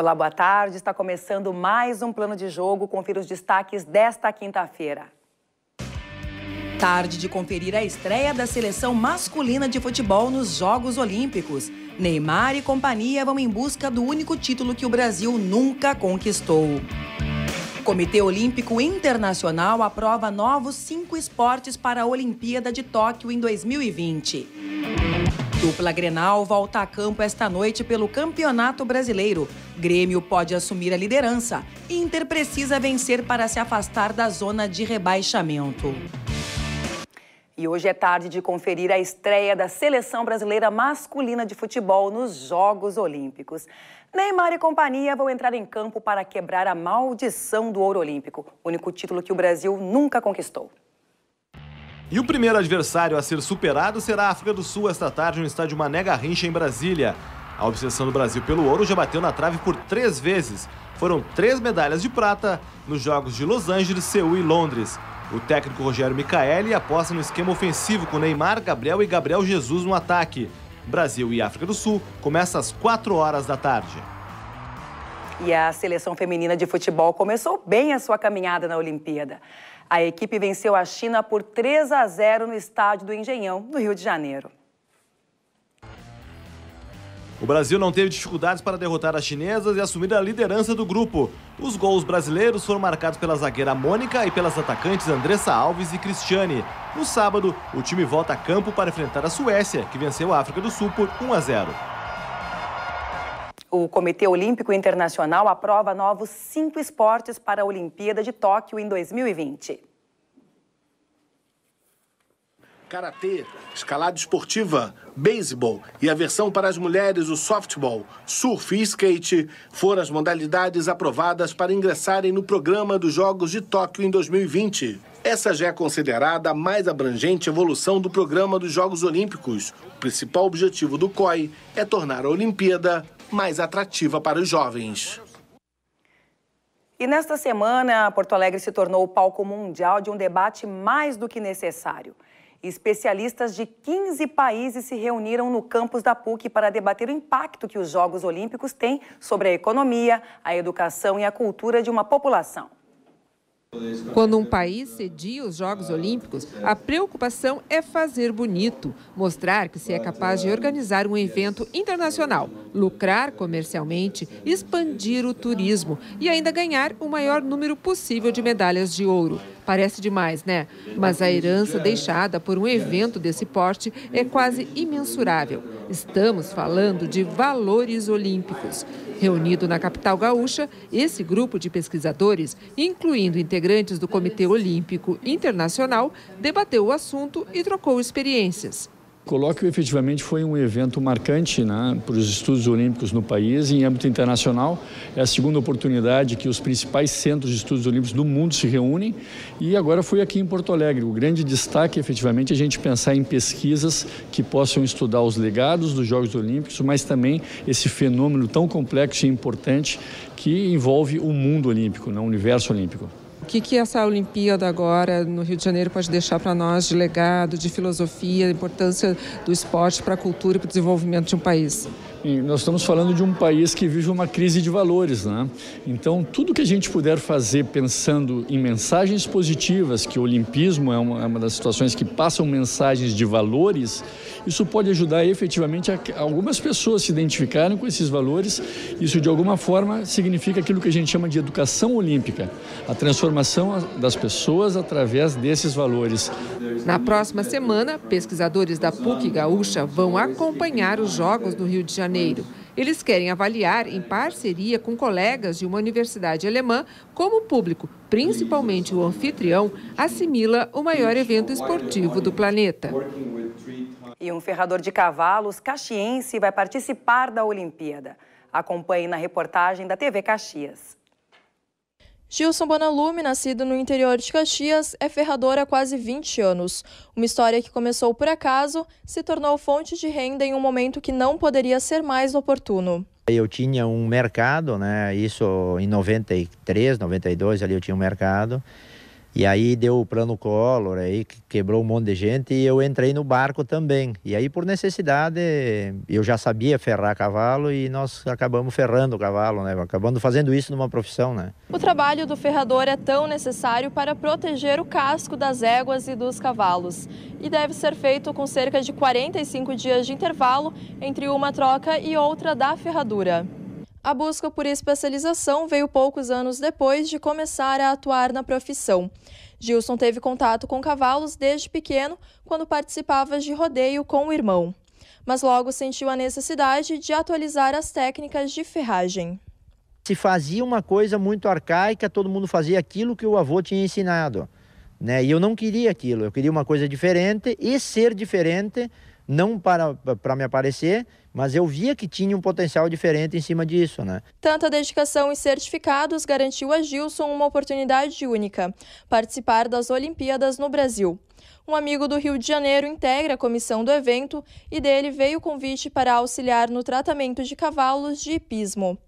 Olá, boa tarde. Está começando mais um plano de jogo. Confira os destaques desta quinta-feira. Tarde de conferir a estreia da seleção masculina de futebol nos Jogos Olímpicos. Neymar e companhia vão em busca do único título que o Brasil nunca conquistou. O Comitê Olímpico Internacional aprova novos cinco esportes para a Olimpíada de Tóquio em 2020. Dupla Grenal volta a campo esta noite pelo Campeonato Brasileiro. Grêmio pode assumir a liderança. Inter precisa vencer para se afastar da zona de rebaixamento. E hoje é tarde de conferir a estreia da seleção brasileira masculina de futebol nos Jogos Olímpicos. Neymar e companhia vão entrar em campo para quebrar a maldição do ouro olímpico, único título que o Brasil nunca conquistou. E o primeiro adversário a ser superado será a África do Sul esta tarde no estádio Mané Garrincha, em Brasília. A obsessão do Brasil pelo ouro já bateu na trave por três vezes. Foram três medalhas de prata nos Jogos de Los Angeles, Seul e Londres. O técnico Rogério Micaeli aposta no esquema ofensivo com Neymar, Gabriel e Gabriel Jesus no ataque. Brasil e África do Sul começa às 4 horas da tarde. E a seleção feminina de futebol começou bem a sua caminhada na Olimpíada. A equipe venceu a China por 3 a 0 no estádio do Engenhão, no Rio de Janeiro. O Brasil não teve dificuldades para derrotar as chinesas e assumir a liderança do grupo. Os gols brasileiros foram marcados pela zagueira Mônica e pelas atacantes Andressa Alves e Cristiane. No sábado, o time volta a campo para enfrentar a Suécia, que venceu a África do Sul por 1 a 0. O Comitê Olímpico Internacional aprova novos cinco esportes para a Olimpíada de Tóquio em 2020. Karatê, escalada esportiva, beisebol e a versão para as mulheres, o softball, surf e skate foram as modalidades aprovadas para ingressarem no programa dos Jogos de Tóquio em 2020. Essa já é considerada a mais abrangente evolução do programa dos Jogos Olímpicos. O principal objetivo do COI é tornar a Olimpíada mais atrativa para os jovens. E nesta semana, Porto Alegre se tornou o palco mundial de um debate mais do que necessário. Especialistas de 15 países se reuniram no campus da PUC para debater o impacto que os Jogos Olímpicos têm sobre a economia, a educação e a cultura de uma população. Quando um país cedia os Jogos Olímpicos, a preocupação é fazer bonito, mostrar que se é capaz de organizar um evento internacional, lucrar comercialmente, expandir o turismo e ainda ganhar o maior número possível de medalhas de ouro. Parece demais, né? Mas a herança deixada por um evento desse porte é quase imensurável. Estamos falando de valores olímpicos. Reunido na capital gaúcha, esse grupo de pesquisadores, incluindo integrantes do Comitê Olímpico Internacional, debateu o assunto e trocou experiências colóquio efetivamente foi um evento marcante né, para os estudos olímpicos no país e em âmbito internacional. É a segunda oportunidade que os principais centros de estudos olímpicos do mundo se reúnem e agora foi aqui em Porto Alegre. O grande destaque efetivamente é a gente pensar em pesquisas que possam estudar os legados dos Jogos Olímpicos, mas também esse fenômeno tão complexo e importante que envolve o mundo olímpico, né, o universo olímpico que, que essa Olimpíada agora no Rio de Janeiro pode deixar para nós de legado, de filosofia, importância do esporte para a cultura e para o desenvolvimento de um país? nós estamos falando de um país que vive uma crise de valores, né? Então, tudo que a gente puder fazer pensando em mensagens positivas, que o olimpismo é uma, é uma das situações que passam mensagens de valores, isso pode ajudar efetivamente a, algumas pessoas se identificarem com esses valores. Isso, de alguma forma, significa aquilo que a gente chama de educação olímpica, a transformação das pessoas através desses valores. Na próxima semana, pesquisadores da PUC Gaúcha vão acompanhar os Jogos do Rio de Janeiro Janeiro. Eles querem avaliar, em parceria com colegas de uma universidade alemã, como o público, principalmente o anfitrião, assimila o maior evento esportivo do planeta. E um ferrador de cavalos caxiense vai participar da Olimpíada. Acompanhe na reportagem da TV Caxias. Gilson Bonalume, nascido no interior de Caxias, é ferrador há quase 20 anos. Uma história que começou por acaso se tornou fonte de renda em um momento que não poderia ser mais oportuno. Eu tinha um mercado, né? Isso em 93, 92 ali eu tinha um mercado e aí deu o plano Collor, aí quebrou um monte de gente e eu entrei no barco também. E aí, por necessidade, eu já sabia ferrar cavalo e nós acabamos ferrando o cavalo, né? Acabando fazendo isso numa profissão, né? O trabalho do ferrador é tão necessário para proteger o casco das éguas e dos cavalos. E deve ser feito com cerca de 45 dias de intervalo entre uma troca e outra da ferradura. A busca por especialização veio poucos anos depois de começar a atuar na profissão. Gilson teve contato com cavalos desde pequeno, quando participava de rodeio com o irmão. Mas logo sentiu a necessidade de atualizar as técnicas de ferragem. Se fazia uma coisa muito arcaica, todo mundo fazia aquilo que o avô tinha ensinado. Né? E eu não queria aquilo, eu queria uma coisa diferente e ser diferente, não para, para me aparecer, mas eu via que tinha um potencial diferente em cima disso, né? Tanta dedicação e certificados garantiu a Gilson uma oportunidade única: participar das Olimpíadas no Brasil. Um amigo do Rio de Janeiro integra a comissão do evento e dele veio o convite para auxiliar no tratamento de cavalos de hipismo.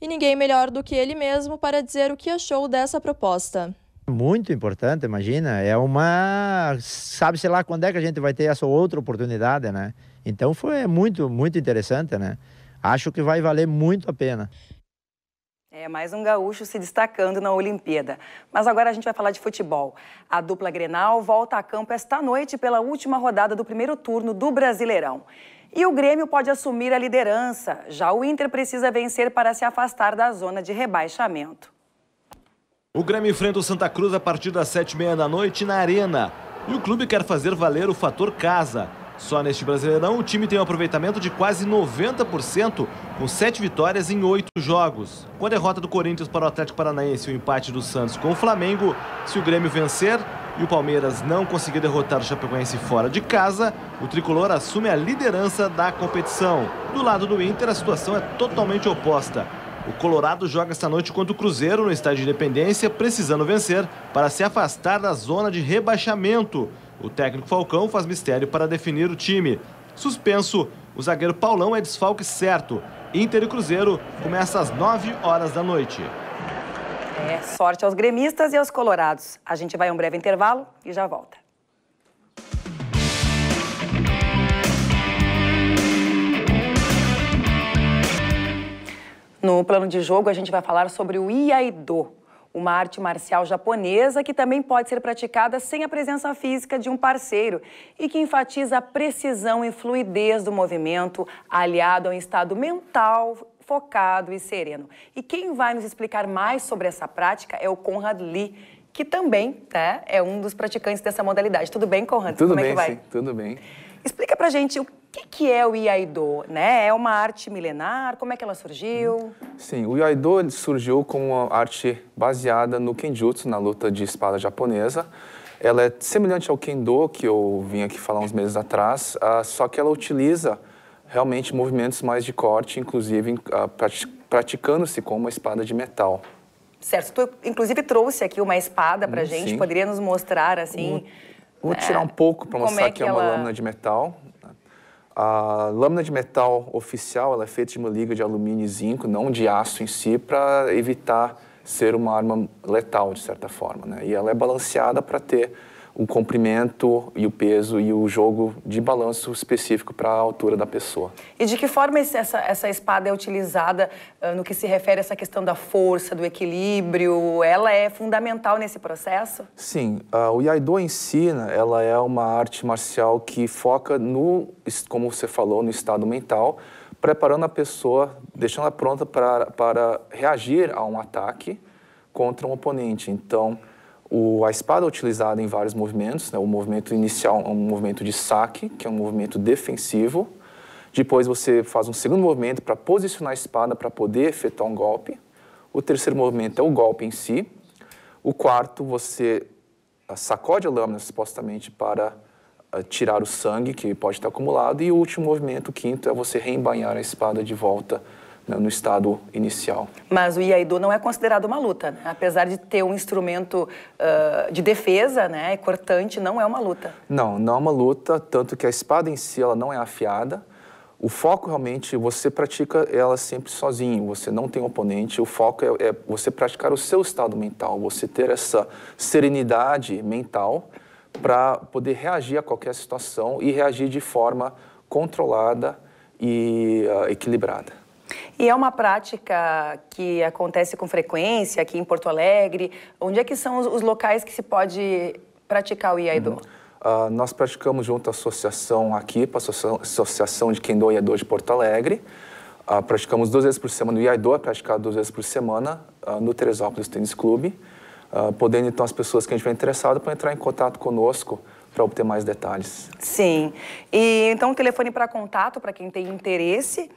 E ninguém melhor do que ele mesmo para dizer o que achou dessa proposta. Muito importante, imagina. É uma. Sabe, sei lá, quando é que a gente vai ter essa outra oportunidade, né? Então foi muito, muito interessante, né? Acho que vai valer muito a pena. É mais um gaúcho se destacando na Olimpíada. Mas agora a gente vai falar de futebol. A dupla Grenal volta a campo esta noite pela última rodada do primeiro turno do Brasileirão. E o Grêmio pode assumir a liderança. Já o Inter precisa vencer para se afastar da zona de rebaixamento. O Grêmio enfrenta o Santa Cruz a partir das sete e meia da noite na Arena. E o clube quer fazer valer o fator casa. Só neste Brasileirão, o time tem um aproveitamento de quase 90%, com 7 vitórias em 8 jogos. Com a derrota do Corinthians para o Atlético Paranaense e o empate do Santos com o Flamengo, se o Grêmio vencer e o Palmeiras não conseguir derrotar o Chapecoense fora de casa, o tricolor assume a liderança da competição. Do lado do Inter, a situação é totalmente oposta. O Colorado joga esta noite contra o Cruzeiro no estádio de Independência, precisando vencer para se afastar da zona de rebaixamento. O técnico Falcão faz mistério para definir o time. Suspenso, o zagueiro Paulão é desfalque certo. Inter e Cruzeiro começa às 9 horas da noite. É, sorte aos gremistas e aos colorados. A gente vai a um breve intervalo e já volta. No plano de jogo, a gente vai falar sobre o Iaidô, uma arte marcial japonesa que também pode ser praticada sem a presença física de um parceiro e que enfatiza a precisão e fluidez do movimento, aliado a um estado mental focado e sereno. E quem vai nos explicar mais sobre essa prática é o Conrad Lee, que também tá? é um dos praticantes dessa modalidade. Tudo bem, Conrad? Tudo Como é bem, é que vai? Sim, tudo bem. Explica pra gente o que, que é o Iaido, né? É uma arte milenar? Como é que ela surgiu? Hum. Sim, o Iaido surgiu como uma arte baseada no Kenjutsu, na luta de espada japonesa. Ela é semelhante ao Kendo, que eu vim aqui falar uns meses atrás, uh, só que ela utiliza realmente movimentos mais de corte, inclusive uh, praticando-se com uma espada de metal. Certo, tu inclusive trouxe aqui uma espada para hum, gente, Sim. poderia nos mostrar assim... Um, vou tirar é, um pouco para mostrar é, é que, que é uma ela... lâmina de metal. A lâmina de metal oficial ela é feita de uma liga de alumínio e zinco, não de aço em si, para evitar ser uma arma letal, de certa forma. Né? E ela é balanceada para ter o comprimento e o peso e o jogo de balanço específico para a altura da pessoa. E de que forma essa, essa espada é utilizada uh, no que se refere a essa questão da força, do equilíbrio? Ela é fundamental nesse processo? Sim, uh, o Aido ensina, ela é uma arte marcial que foca no, como você falou, no estado mental, preparando a pessoa, deixando ela pronta para reagir a um ataque contra um oponente. Então, o, a espada é utilizada em vários movimentos. Né? O movimento inicial é um movimento de saque, que é um movimento defensivo. Depois você faz um segundo movimento para posicionar a espada para poder efetuar um golpe. O terceiro movimento é o golpe em si. O quarto, você ah, sacode a lâmina supostamente para ah, tirar o sangue que pode estar acumulado. E o último movimento, o quinto, é você reembanhar a espada de volta né, no estado inicial. Mas o Iaido não é considerado uma luta, né? apesar de ter um instrumento uh, de defesa, né, é cortante, não é uma luta. Não, não é uma luta, tanto que a espada em si ela não é afiada. O foco realmente, você pratica ela sempre sozinho, você não tem oponente. O foco é, é você praticar o seu estado mental, você ter essa serenidade mental para poder reagir a qualquer situação e reagir de forma controlada e uh, equilibrada. E é uma prática que acontece com frequência aqui em Porto Alegre. Onde é que são os, locais que se pode praticar o Iaido? Uhum. Uh, nós praticamos junto à associação aqui, para a associação, de Kendo Iaido de Porto Alegre. Uh, praticamos duas vezes por semana. O Iaido é praticado duas vezes por semana uh, no Teresópolis Tênis Clube. podendo, então, as pessoas que a gente vai interessado para entrar em contato conosco para obter mais detalhes. Sim. E, então, o telefone para contato, para quem tem interesse,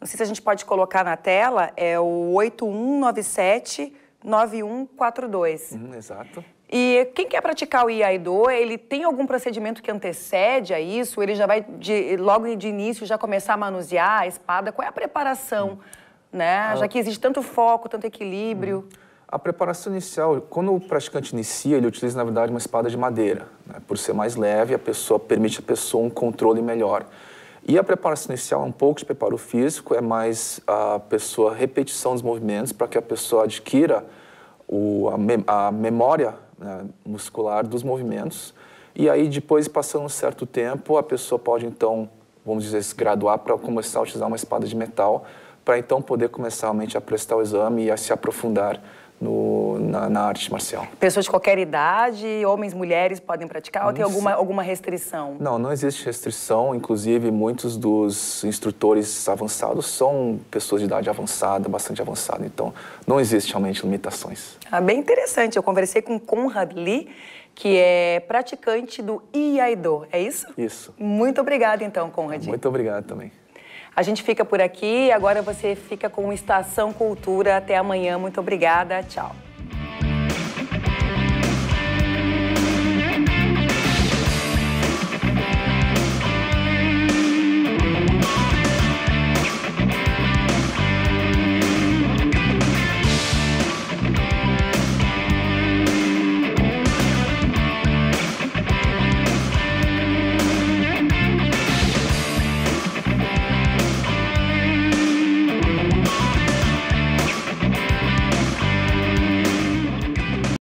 não sei se a gente pode colocar na tela, é o 8197 9142. Hum, exato. E quem quer praticar o IAIDO, ele tem algum procedimento que antecede a isso? Ele já vai de, logo de início já começar a manusear a espada? Qual é a preparação, hum. né? Ah. Já que existe tanto foco, tanto equilíbrio. Hum. A preparação inicial, quando o praticante inicia, ele utiliza, na verdade, uma espada de madeira. Né? Por ser mais leve, a pessoa permite à pessoa um controle melhor. E a preparação inicial é um pouco de preparo físico, é mais a pessoa repetição dos movimentos para que a pessoa adquira o, a, a, memória né, muscular dos movimentos. E aí, depois, passando um certo tempo, a pessoa pode então, vamos dizer, se graduar para começar a utilizar uma espada de metal, para então poder começar realmente a prestar o exame e a se aprofundar no, na, na, arte marcial. Pessoas de qualquer idade, homens, mulheres podem praticar ou tem alguma, alguma restrição? Não, não existe restrição. Inclusive, muitos dos instrutores avançados são pessoas de idade avançada, bastante avançada. Então, não existe realmente limitações. Ah, bem interessante. Eu conversei com Conrad Lee, que é praticante do Iaido. É isso? Isso. Muito obrigada, então, Conrad. Muito obrigado também. A gente fica por aqui, agora você fica com Estação Cultura. Até amanhã, muito obrigada, tchau.